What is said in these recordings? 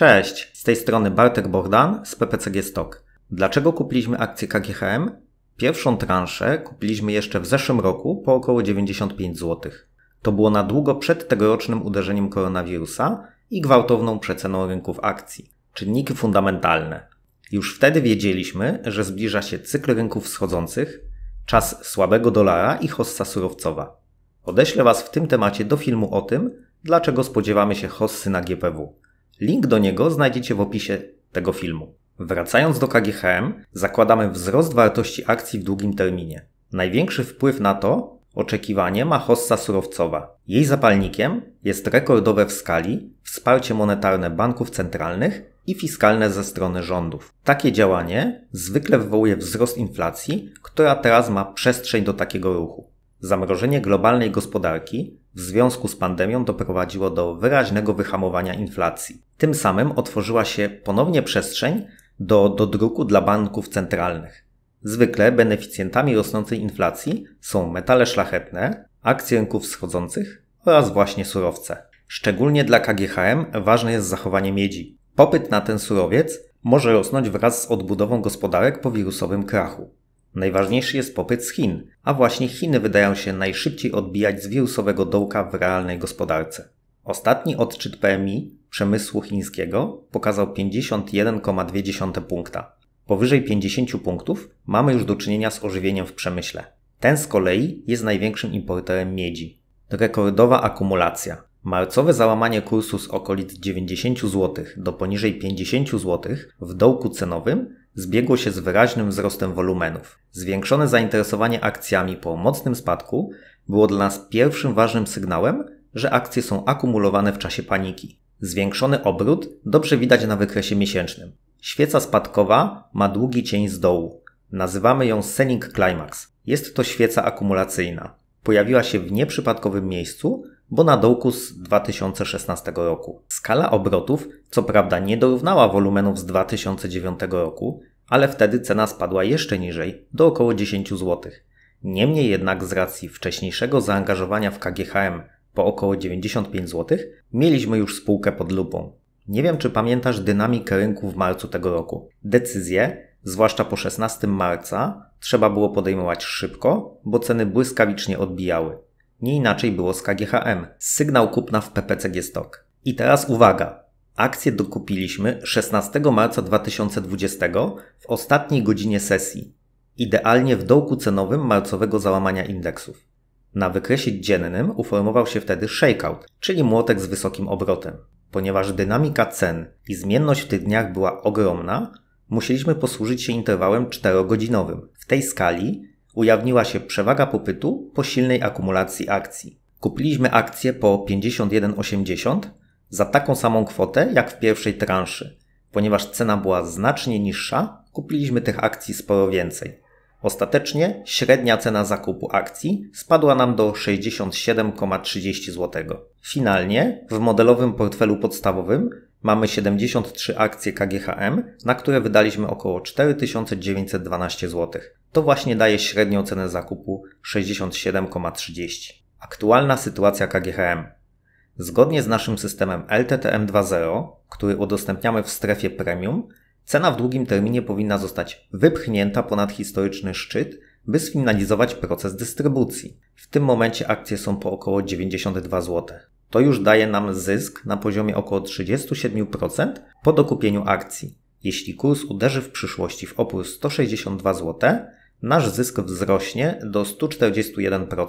Cześć, z tej strony Bartek Bordan z PPCG Stock. Dlaczego kupiliśmy akcję KGHM? Pierwszą transzę kupiliśmy jeszcze w zeszłym roku po około 95 zł. To było na długo przed tegorocznym uderzeniem koronawirusa i gwałtowną przeceną rynków akcji. Czynniki fundamentalne. Już wtedy wiedzieliśmy, że zbliża się cykl rynków wschodzących, czas słabego dolara i hossa surowcowa. Odeślę Was w tym temacie do filmu o tym, dlaczego spodziewamy się hossy na GPW. Link do niego znajdziecie w opisie tego filmu. Wracając do KGHM, zakładamy wzrost wartości akcji w długim terminie. Największy wpływ na to oczekiwanie ma hossa surowcowa. Jej zapalnikiem jest rekordowe w skali wsparcie monetarne banków centralnych i fiskalne ze strony rządów. Takie działanie zwykle wywołuje wzrost inflacji, która teraz ma przestrzeń do takiego ruchu. Zamrożenie globalnej gospodarki w związku z pandemią doprowadziło do wyraźnego wyhamowania inflacji. Tym samym otworzyła się ponownie przestrzeń do, do druku dla banków centralnych. Zwykle beneficjentami rosnącej inflacji są metale szlachetne, akcje rynków wschodzących oraz właśnie surowce. Szczególnie dla KGHM ważne jest zachowanie miedzi. Popyt na ten surowiec może rosnąć wraz z odbudową gospodarek po wirusowym krachu. Najważniejszy jest popyt z Chin, a właśnie Chiny wydają się najszybciej odbijać z wirusowego dołka w realnej gospodarce. Ostatni odczyt PMI przemysłu chińskiego pokazał 51,2 punkta. Powyżej 50 punktów mamy już do czynienia z ożywieniem w przemyśle. Ten z kolei jest największym importerem miedzi. Rekordowa akumulacja. Marcowe załamanie kursu z okolic 90 zł do poniżej 50 zł w dołku cenowym zbiegło się z wyraźnym wzrostem wolumenów. Zwiększone zainteresowanie akcjami po mocnym spadku było dla nas pierwszym ważnym sygnałem, że akcje są akumulowane w czasie paniki. Zwiększony obrót dobrze widać na wykresie miesięcznym. Świeca spadkowa ma długi cień z dołu. Nazywamy ją Selling Climax. Jest to świeca akumulacyjna. Pojawiła się w nieprzypadkowym miejscu, bo na dołku z 2016 roku. Skala obrotów co prawda nie dorównała wolumenów z 2009 roku, ale wtedy cena spadła jeszcze niżej, do około 10 zł. Niemniej jednak z racji wcześniejszego zaangażowania w KGHM po około 95 zł, mieliśmy już spółkę pod lupą. Nie wiem, czy pamiętasz dynamikę rynku w marcu tego roku. Decyzje, zwłaszcza po 16 marca, trzeba było podejmować szybko, bo ceny błyskawicznie odbijały. Nie inaczej było z KGHM, sygnał kupna w PPCG Stock. I teraz uwaga! Akcję dokupiliśmy 16 marca 2020 w ostatniej godzinie sesji, idealnie w dołku cenowym marcowego załamania indeksów. Na wykresie dziennym uformował się wtedy shakeout, czyli młotek z wysokim obrotem. Ponieważ dynamika cen i zmienność w tych dniach była ogromna, musieliśmy posłużyć się interwałem 4-godzinowym. W tej skali ujawniła się przewaga popytu po silnej akumulacji akcji. Kupiliśmy akcje po 51,80 za taką samą kwotę jak w pierwszej transzy. Ponieważ cena była znacznie niższa, kupiliśmy tych akcji sporo więcej. Ostatecznie średnia cena zakupu akcji spadła nam do 67,30 zł. Finalnie w modelowym portfelu podstawowym mamy 73 akcje KGHM, na które wydaliśmy około 4912 zł. To właśnie daje średnią cenę zakupu 67,30. Aktualna sytuacja KGHM. Zgodnie z naszym systemem LTTM 2.0, który udostępniamy w strefie premium, Cena w długim terminie powinna zostać wypchnięta ponad historyczny szczyt, by sfinalizować proces dystrybucji. W tym momencie akcje są po około 92 zł. To już daje nam zysk na poziomie około 37% po dokupieniu akcji. Jeśli kurs uderzy w przyszłości w opór 162 zł, nasz zysk wzrośnie do 141%.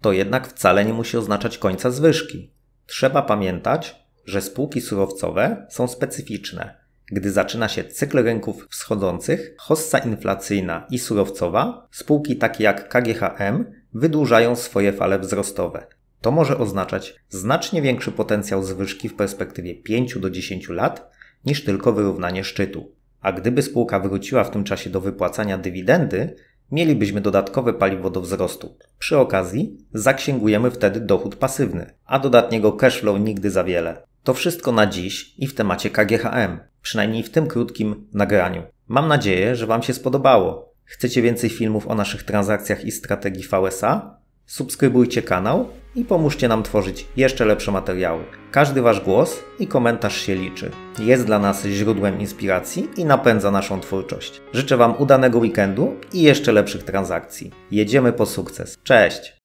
To jednak wcale nie musi oznaczać końca zwyżki. Trzeba pamiętać, że spółki surowcowe są specyficzne gdy zaczyna się cykl rynków wschodzących, hossa inflacyjna i surowcowa, spółki takie jak KGHM wydłużają swoje fale wzrostowe. To może oznaczać znacznie większy potencjał zwyżki w perspektywie 5 do 10 lat niż tylko wyrównanie szczytu. A gdyby spółka wróciła w tym czasie do wypłacania dywidendy, mielibyśmy dodatkowe paliwo do wzrostu. Przy okazji zaksięgujemy wtedy dochód pasywny, a dodatniego cashflow nigdy za wiele. To wszystko na dziś i w temacie KGHM, przynajmniej w tym krótkim nagraniu. Mam nadzieję, że Wam się spodobało. Chcecie więcej filmów o naszych transakcjach i strategii VSA? Subskrybujcie kanał i pomóżcie nam tworzyć jeszcze lepsze materiały. Każdy Wasz głos i komentarz się liczy. Jest dla nas źródłem inspiracji i napędza naszą twórczość. Życzę Wam udanego weekendu i jeszcze lepszych transakcji. Jedziemy po sukces. Cześć!